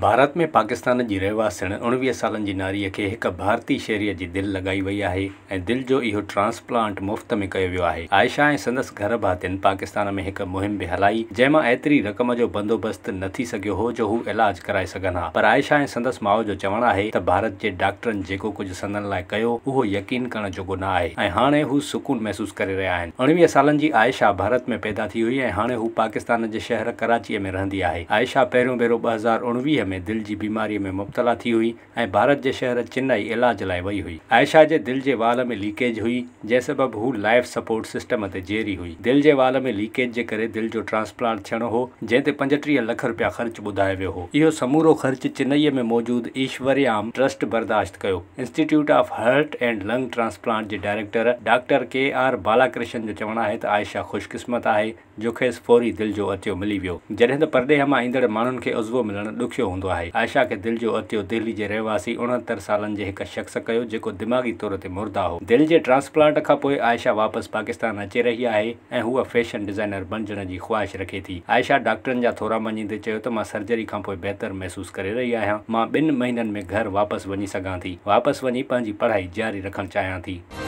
भारत में पाकिस्तान जी रहवासण उणिवीह सालनि जी नारीअ खे हिकु भारती शहरीअ जी दिलि लॻाई वई आहे ऐं दिलि जो इहो ट्रांसप्लांट मुफ़्त में कयो वियो आहे आयशा ऐं संदसि घर भातियुनि पाकिस्तान में हिकु मुहिम बि हलाई जंहिं मां एतिरी रक़म जो बंदोबस्तु न थी सघियो हो जो हू इलाज कराए सघनि हा पर आयशा ऐं संदसि माउ जो चवणु आहे त भारत जे डॉक्टरनि जेको कुझु संदनि लाइ कयो उहो यकीन करण जो गुनाह आहे ऐं हाणे हू सुकून महसूसु करे रहिया आहिनि उणिवीह सालनि जी आयशा भारत में पैदा थी हुई ऐं हाणे हू पाकिस्तान जे शहर कराचीअ में रहंदी आहे आयशा पहिरियों भेरो ॿ हज़ार उणिवीह में दिलि जी बीमारीअ में मुबतला थी हुई ऐं भारत जे शहर चेन्नई इलाज लाइ वई हुई आयशा जे दिलि जे वाल में लीकेज हुई जंहिं सबबु हू लाइफ सपोर्ट सिस्टम ते जेरी हुई दिलि जे वाल में लीकेज जे करे दिलि जो ट्रांसप्लांट थियणो हो जंहिं ते पंजटीह लख रुपया ख़र्च ॿुधायो वियो हो इहो समूरो ख़र्च चेन्नई में मौजूदु ईश्वरयाम ट्रस्ट बर्दाश्त कयो institute of heart and lung transplant जे director doctor K R Balakrishna जो चवणु आहे त आयशा ख़ुशकिस्मत आहे जो खेस फौरी दिलि जो अचो मिली वियो जॾहिं त परॾेह मां ईंदड़ माण्हुनि खे उज़वो मिलणु ॾुखियो आहे आयशा खे दिलि जो अतियो दिल्ली जे रहवासी उणहतरि सालनि जे हिकु शख़्स कयो जेको दिमाग़ी तौर ते मुर्दा हो दिलि जे ट्रांसप्लांट खां पोइ आयशा वापसि पाकिस्तान अचे रही आहे ऐं हूअ फैशन डिज़ाइनर बणजण जी ख़्वाहिश रखे थी आयशा डॉक्टरनि जा थोरा मञींदे चयो त मां सर्जरी खां पोइ बहितरु महसूसु करे रही आहियां मां ॿिनि महीननि में घर वापसि वञी सघां थी वापसि वञी पंहिंजी पढ़ाई जारी रखणु चाहियां थी